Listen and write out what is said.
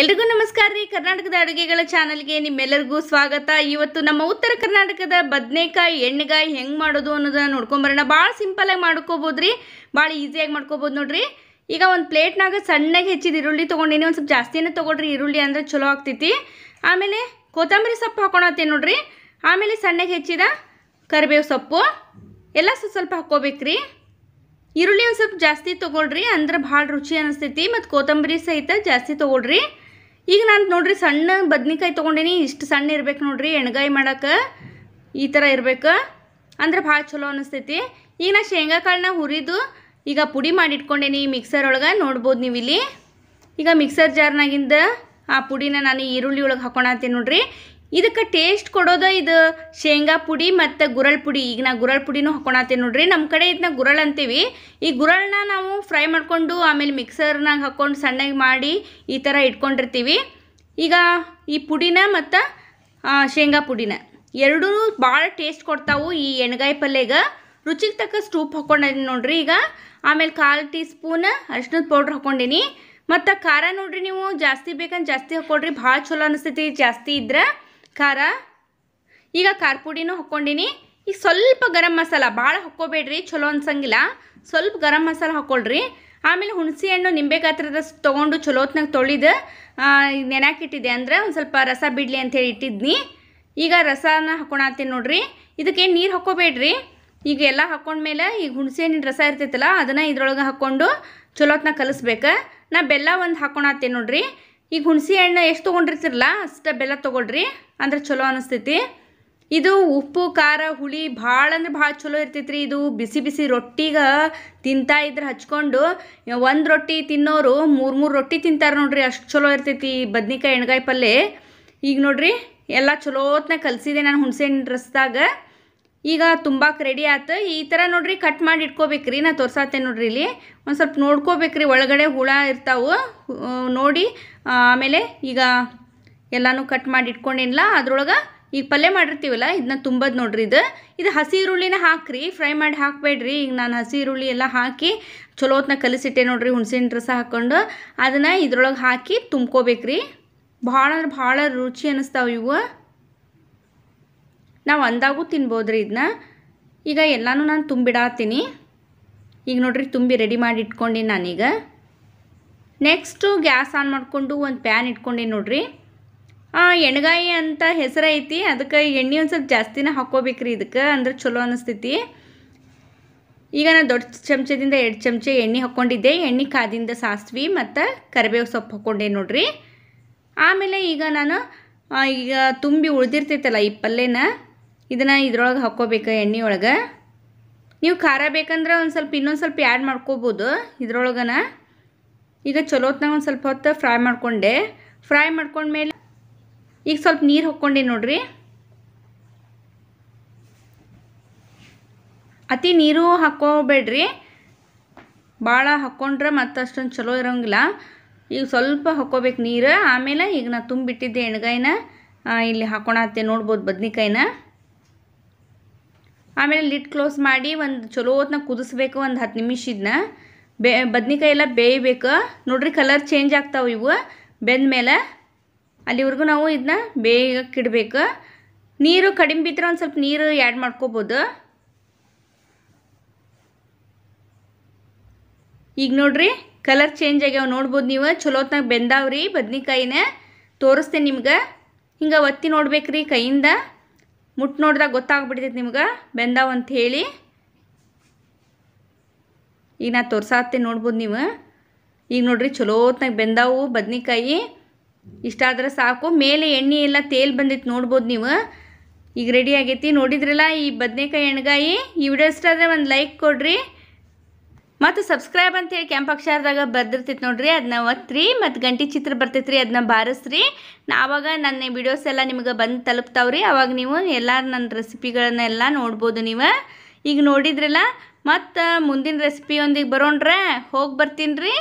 ಎಲ್ರಿಗೂ ನಮಸ್ಕಾರ ರೀ ಕರ್ನಾಟಕದ ಅಡುಗೆಗಳ ಚಾನಲ್ಗೆ ನಿಮ್ಮೆಲ್ಲರಿಗೂ ಸ್ವಾಗತ ಇವತ್ತು ನಮ್ಮ ಉತ್ತರ ಕರ್ನಾಟಕದ ಬದನೆಕಾಯಿ ಎಣ್ಣೆಗಾಯಿ ಹೆಂಗೆ ಮಾಡೋದು ಅನ್ನೋದನ್ನ ನೋಡ್ಕೊಂಬರೋಣ ಭಾಳ ಸಿಂಪಲಾಗಿ ಮಾಡ್ಕೋಬೋದು ರೀ ಭಾಳ ಈಸಿಯಾಗಿ ಮಾಡ್ಕೋಬೋದು ನೋಡ್ರಿ ಈಗ ಒಂದು ಪ್ಲೇಟ್ನಾಗ ಸಣ್ಣಗೆ ಹೆಚ್ಚಿದ ಈರುಳ್ಳಿ ತೊಗೊಂಡಿನಿ ಒಂದು ಸ್ವಲ್ಪ ಜಾಸ್ತಿನೇ ತೊಗೊಳ್ರಿ ಈರುಳ್ಳಿ ಅಂದರೆ ಚಲೋ ಆಗ್ತೈತಿ ಆಮೇಲೆ ಕೊತ್ತಂಬರಿ ಸೊಪ್ಪು ಹಾಕೊಳತ್ತೀನಿ ನೋಡ್ರಿ ಆಮೇಲೆ ಸಣ್ಣಗೆ ಹೆಚ್ಚಿದ ಕರಿಬೇವು ಸೊಪ್ಪು ಎಲ್ಲ ಸ್ವಲ್ಪ ಸ್ವಲ್ಪ ರೀ ಈರುಳ್ಳಿ ಒಂದು ಸ್ವಲ್ಪ ಜಾಸ್ತಿ ತೊಗೊಳ್ರಿ ಅಂದ್ರೆ ಭಾಳ ರುಚಿ ಅನಿಸ್ತೈತಿ ಮತ್ತು ಕೊತ್ತಂಬರಿ ಸಹಿತ ಜಾಸ್ತಿ ತೊಗೊಳ್ರಿ ಈಗ ನಾನು ನೋಡ್ರಿ ಸಣ್ಣ ಬದ್ನಿಕಾಯಿ ತೊಗೊಂಡೇನಿ ಇಷ್ಟು ಸಣ್ಣ ಇರ್ಬೇಕು ನೋಡ್ರಿ ಎಣ್ಗಾಯಿ ಮಾಡೋಕೆ ಈ ಥರ ಇರ್ಬೇಕು ಅಂದ್ರೆ ಭಾಳ ಚಲೋ ಅನಿಸ್ತೈತಿ ಈಗ ನಾನು ಶೇಂಗಾಕಾಳನ್ನ ಹುರಿದು ಈಗ ಪುಡಿ ಮಾಡಿ ಇಟ್ಕೊಂಡೇನಿ ಮಿಕ್ಸರ್ ಒಳಗೆ ನೋಡ್ಬೋದು ನೀವು ಇಲ್ಲಿ ಈಗ ಮಿಕ್ಸರ್ ಜಾರ್ನಾಗಿಂದ ಆ ಪುಡಿನ ನಾನು ಈರುಳ್ಳಿ ಒಳಗೆ ಅಂತೀನಿ ನೋಡ್ರಿ ಇದಕ್ಕೆ ಟೇಸ್ಟ್ ಕೊಡೋದ ಇದು ಶೇಂಗಾ ಪುಡಿ ಮತ್ತು ಗುರಳ್ ಪುಡಿ ಈಗ ನಾ ಗುರಳ್ ಪುಡಿನೂ ಹಾಕೊಳತ್ತೇವೆ ನೋಡ್ರಿ ನಮ್ಮ ಕಡೆ ಇದನ್ನ ಗುರಳ್ ಅಂತೀವಿ ಈ ಗುರಳನ್ನ ನಾವು ಫ್ರೈ ಮಾಡಿಕೊಂಡು ಆಮೇಲೆ ಮಿಕ್ಸರ್ನಾಗ ಹಾಕ್ಕೊಂಡು ಸಣ್ಣಗೆ ಮಾಡಿ ಈ ಥರ ಇಟ್ಕೊಂಡಿರ್ತೀವಿ ಈಗ ಈ ಪುಡಿನ ಮತ್ತು ಶೇಂಗಾ ಪುಡಿನ ಎರಡೂ ಭಾಳ ಟೇಸ್ಟ್ ಕೊಡ್ತಾವು ಈ ಎಣ್ಗಾಯಿ ಪಲ್ಯಗೆ ರುಚಿಗೆ ತಕ್ಕ ಸ್ಟೂಪ್ ಹಾಕ್ಕೊಂಡಿದ್ದೀನಿ ನೋಡ್ರಿ ಈಗ ಆಮೇಲೆ ಕಾಲು ಟೀ ಸ್ಪೂನ್ ಅರ್ಶಿನದ ಪೌಡ್ರ್ ಹಾಕ್ಕೊಂಡಿನಿ ಮತ್ತು ಖಾರ ನೋಡ್ರಿ ನೀವು ಜಾಸ್ತಿ ಬೇಕಂದ್ರೆ ಜಾಸ್ತಿ ಹಾಕ್ಕೊಡ್ರಿ ಭಾಳ ಚಲೋ ಅನಿಸ್ತೈತಿ ಜಾಸ್ತಿ ಇದ್ರೆ ಖಾರ ಈಗ ಖಾರ ಪುಡಿನೂ ಹಾಕ್ಕೊಂಡಿನಿ ಈಗ ಸ್ವಲ್ಪ ಗರಂ ಮಸಾಲ ಭಾಳ ಹಾಕ್ಕೋಬೇಡ್ರಿ ಚಲೋ ಅನ್ಸಂಗಿಲ್ಲ ಸ್ವಲ್ಪ ಗರಂ ಮಸಾಲ ಹಾಕ್ಕೊಳ್ರಿ ಆಮೇಲೆ ಹುಣಸೆ ಹಣ್ಣು ನಿಂಬೆ ಗಾತ್ರದ ತೊಗೊಂಡು ಹೊತ್ನಾಗ ತೊಳಿದು ನೆನಾಕಿಟ್ಟಿದ್ದೆ ಅಂದರೆ ಒಂದು ಸ್ವಲ್ಪ ರಸ ಬಿಡಲಿ ಅಂಥೇಳಿ ಇಟ್ಟಿದ್ನಿ ಈಗ ರಸನ ಹಾಕ್ಕೊಳತ್ತೀನಿ ನೋಡ್ರಿ ಇದಕ್ಕೆ ನೀರು ಹಾಕ್ಕೋಬೇಡ್ರಿ ಈಗ ಎಲ್ಲ ಹಾಕ್ಕೊಂಡ್ಮೇಲೆ ಈಗ ಹುಣಸೆ ಹಣ್ಣಿನ ರಸ ಇರ್ತೈತಲ್ಲ ಅದನ್ನು ಇದ್ರೊಳಗೆ ಹಾಕ್ಕೊಂಡು ಹೊತ್ನಾಗ ಕಲಿಸ್ಬೇಕು ನಾ ಬೆಲ್ಲ ಒಂದು ಹಾಕ್ಕೊಳತ್ತೀನಿ ನೋಡ್ರಿ ಈಗ ಹುಣಸೆ ಹಣ್ಣು ಎಷ್ಟು ತೊಗೊಂಡಿರ್ತಿರಲ್ಲ ಅಷ್ಟು ಬೆಲ್ಲ ತೊಗೊಳ್ರಿ ಅಂದ್ರೆ ಚಲೋ ಅನಿಸ್ತೈತಿ ಇದು ಉಪ್ಪು ಖಾರ ಹುಳಿ ಭಾಳ ಅಂದ್ರೆ ಭಾಳ ಚಲೋ ಇರ್ತೈತ್ರಿ ಇದು ಬಿಸಿ ಬಿಸಿ ರೊಟ್ಟಿಗೆ ತಿಂತಾ ಇದ್ರೆ ಹಚ್ಕೊಂಡು ಒಂದು ರೊಟ್ಟಿ ತಿನ್ನೋರು ಮೂರು ಮೂರು ರೊಟ್ಟಿ ತಿಂತಾರೆ ನೋಡ್ರಿ ಅಷ್ಟು ಚಲೋ ಇರ್ತೈತಿ ಬದ್ನಿಕಾಯಿ ಎಣ್ಗಾಯಿ ಪಲ್ಯ ಈಗ ನೋಡ್ರಿ ಎಲ್ಲ ಚಲೋತ್ನ ಕಲಸಿದೆ ನಾನು ಹುಣಸೆ ಹಣ್ಣು ರಸದಾಗ ಈಗ ತುಂಬಾಕೆ ರೆಡಿ ಆಯ್ತು ಈ ಥರ ನೋಡ್ರಿ ಕಟ್ ಮಾಡಿ ಇಟ್ಕೋಬೇಕ್ರಿ ನಾ ತೋರ್ಸಾತೆ ನೋಡ್ರಿ ಇಲ್ಲಿ ಒಂದು ಸ್ವಲ್ಪ ನೋಡ್ಕೋಬೇಕ್ರಿ ಒಳಗಡೆ ಹುಳ ಇರ್ತಾವೆ ನೋಡಿ ಆಮೇಲೆ ಈಗ ಎಲ್ಲಾನು ಕಟ್ ಮಾಡಿ ಇಟ್ಕೊಂಡಿಲ್ಲ ಅದ್ರೊಳಗೆ ಈಗ ಪಲ್ಯ ಮಾಡಿರ್ತೀವಲ್ಲ ಇದನ್ನ ತುಂಬದು ನೋಡ್ರಿ ಇದು ಇದು ಹಸಿ ಈರುಳ್ಳಿನ ಹಾಕ್ರಿ ಫ್ರೈ ಮಾಡಿ ಹಾಕಬೇಡ್ರಿ ಈಗ ನಾನು ಹಸಿ ಈರುಳ್ಳಿ ಎಲ್ಲ ಹಾಕಿ ಹೊತ್ನ ಕಲಿಸಿಟ್ಟೆ ನೋಡಿರಿ ಹುಣಸಿನ ರಸ ಹಾಕ್ಕೊಂಡು ಅದನ್ನ ಇದ್ರೊಳಗೆ ಹಾಕಿ ತುಂಬ್ಕೋಬೇಕ್ರಿ ಭಾಳ ಅಂದ್ರೆ ಭಾಳ ರುಚಿ ಅನ್ನಿಸ್ತಾವೆ ಇವು ನಾವು ಅಂದಾಗೂ ತಿನ್ಬೋದ್ರಿ ಇದನ್ನ ಈಗ ಎಲ್ಲನೂ ನಾನು ತುಂಬಿಡಾತೀನಿ ಈಗ ನೋಡ್ರಿ ತುಂಬಿ ರೆಡಿ ಮಾಡಿ ಇಟ್ಕೊಂಡಿನಿ ನಾನೀಗ ನೆಕ್ಸ್ಟು ಗ್ಯಾಸ್ ಆನ್ ಮಾಡಿಕೊಂಡು ಒಂದು ಪ್ಯಾನ್ ಇಟ್ಕೊಂಡಿನಿ ನೋಡ್ರಿ ಎಣ್ಗಾಯಿ ಅಂತ ಹೆಸರೈತಿ ಅದಕ್ಕೆ ಎಣ್ಣೆ ಒಂದು ಸ್ವಲ್ಪ ಜಾಸ್ತಿನ ಹಾಕ್ಕೋಬೇಕ್ರಿ ಇದಕ್ಕೆ ಅಂದ್ರೆ ಚಲೋ ಅನ್ನಿಸ್ತೈತಿ ಈಗ ನಾನು ದೊಡ್ಡ ಚಮಚದಿಂದ ಎರಡು ಚಮಚ ಎಣ್ಣೆ ಹಾಕ್ಕೊಂಡಿದ್ದೆ ಎಣ್ಣೆ ಕಾದಿಂದ ಸಾಸ್ವಿ ಮತ್ತು ಕರಿಬೇವು ಸೊಪ್ಪು ಹಾಕ್ಕೊಂಡೆ ನೋಡಿರಿ ಆಮೇಲೆ ಈಗ ನಾನು ಈಗ ತುಂಬಿ ಉಳಿದಿರ್ತೈತಲ್ಲ ಈ ಪಲ್ಯನ ಇದನ್ನು ಇದ್ರೊಳಗೆ ಹಾಕ್ಕೋಬೇಕು ಎಣ್ಣೆ ಒಳಗೆ ನೀವು ಖಾರ ಬೇಕಂದ್ರೆ ಒಂದು ಸ್ವಲ್ಪ ಇನ್ನೊಂದು ಸ್ವಲ್ಪ ಆ್ಯಡ್ ಮಾಡ್ಕೋಬೋದು ಇದ್ರೊಳಗನ ಈಗ ಚಲೋತ್ನಾಗ ಒಂದು ಸ್ವಲ್ಪ ಹೊತ್ತು ಫ್ರೈ ಮಾಡಿಕೊಂಡೆ ಫ್ರೈ ಮಾಡ್ಕೊಂಡ್ಮೇಲೆ ಈಗ ಸ್ವಲ್ಪ ನೀರು ಹಾಕ್ಕೊಂಡೆ ನೋಡ್ರಿ ಅತಿ ನೀರು ಹಾಕ್ಕೋಬೇಡ್ರಿ ಭಾಳ ಹಾಕ್ಕೊಂಡ್ರೆ ಮತ್ತೆ ಅಷ್ಟೊಂದು ಚಲೋ ಇರೋಂಗಿಲ್ಲ ಈಗ ಸ್ವಲ್ಪ ಹಾಕ್ಕೋಬೇಕು ನೀರು ಆಮೇಲೆ ಈಗ ನಾ ತುಂಬಿಟ್ಟಿದ್ದೆ ಎಣ್ಗಾಯಿನ ಇಲ್ಲಿ ಹಾಕೋಣ ನೋಡ್ಬೋದು ಬದ್ನಿಕಾಯಿನ ಆಮೇಲೆ ಲಿಡ್ ಕ್ಲೋಸ್ ಮಾಡಿ ಒಂದು ಚಲೋ ಹೊತ್ನಾಗ ಕುದಿಸ್ಬೇಕು ಒಂದು ಹತ್ತು ನಿಮಿಷ ಇದನ್ನ ಬೇ ಬದ್ನಿಕಾಯಿ ಎಲ್ಲ ಬೇಯಬೇಕು ನೋಡ್ರಿ ಕಲರ್ ಚೇಂಜ್ ಆಗ್ತಾವೆ ಇವು ಬೆಂದ ಮೇಲೆ ಅಲ್ಲಿವರೆಗೂ ನಾವು ಇದನ್ನ ಬೇಯಕ್ಕೆ ಇಡಬೇಕು ನೀರು ಕಡಿಮೆ ಬಿದ್ದರೆ ಒಂದು ಸ್ವಲ್ಪ ನೀರು ಆ್ಯಡ್ ಮಾಡ್ಕೋಬೋದು ಈಗ ನೋಡ್ರಿ ಕಲರ್ ಚೇಂಜ್ ಆಗ್ಯಾವ ನೋಡ್ಬೋದು ನೀವು ಚಲೋತ್ನಾಗ ಬೆಂದಾವ್ರಿ ಬದ್ನಿಕಾಯಿನ ತೋರಿಸ್ತೇನೆ ನಿಮ್ಗೆ ಹಿಂಗೆ ಒತ್ತಿ ರೀ ಕೈಯಿಂದ ಮುಟ್ಟು ನೋಡಿದಾಗ ಗೊತ್ತಾಗ್ಬಿಡ್ತೈತೆ ನಿಮ್ಗೆ ಬೆಂದಾವ್ ಅಂತ ಹೇಳಿ ಈಗ ನಾ ತೋರ್ಸಾತ್ತೆ ನೋಡ್ಬೋದು ನೀವು ಈಗ ನೋಡ್ರಿ ಚಲೋತ್ನಾಗ ಬೆಂದಾವು ಬದ್ನಿಕಾಯಿ ಇಷ್ಟಾದ್ರೆ ಸಾಕು ಮೇಲೆ ಎಣ್ಣೆ ಎಲ್ಲ ತೇಲ್ ಬಂದಿತ್ತು ನೋಡ್ಬೋದು ನೀವು ಈಗ ರೆಡಿ ಆಗೈತಿ ನೋಡಿದ್ರಲ್ಲ ಈ ಬದನೆಕಾಯಿ ಎಣ್ಗಾಯಿ ಈ ವಿಡಿಯೋ ಇಷ್ಟ ಆದರೆ ಒಂದು ಲೈಕ್ ಕೊಡ್ರಿ ಮತ್ತು ಸಬ್ಸ್ಕ್ರೈಬ್ ಅಂತ ಅಂತೇಳಿ ಕೆಂಪಕ್ಷರದಾಗ ಬರ್ದಿರ್ತೈತೆ ನೋಡ್ರಿ ಅದನ್ನ ಒತ್ತಿರಿ ಮತ್ತು ಗಂಟೆ ಚಿತ್ರ ಬರ್ತೈತ್ರಿ ಅದನ್ನ ಬಾರಿಸ್ರಿ ಆವಾಗ ನನ್ನ ವಿಡಿಯೋಸ್ ಎಲ್ಲ ನಿಮ್ಗೆ ಬಂದು ರೀ ಅವಾಗ ನೀವು ಎಲ್ಲ ನನ್ನ ರೆಸಿಪಿಗಳನ್ನೆಲ್ಲ ನೋಡ್ಬೋದು ನೀವು ಈಗ ನೋಡಿದ್ರಲ್ಲ ಮತ್ತು ಮುಂದಿನ ರೆಸಿಪಿಯೊಂದಿಗೆ ಬರೋಣ್ರೆ ಹೋಗಿ ಬರ್ತೀನಿ ರೀ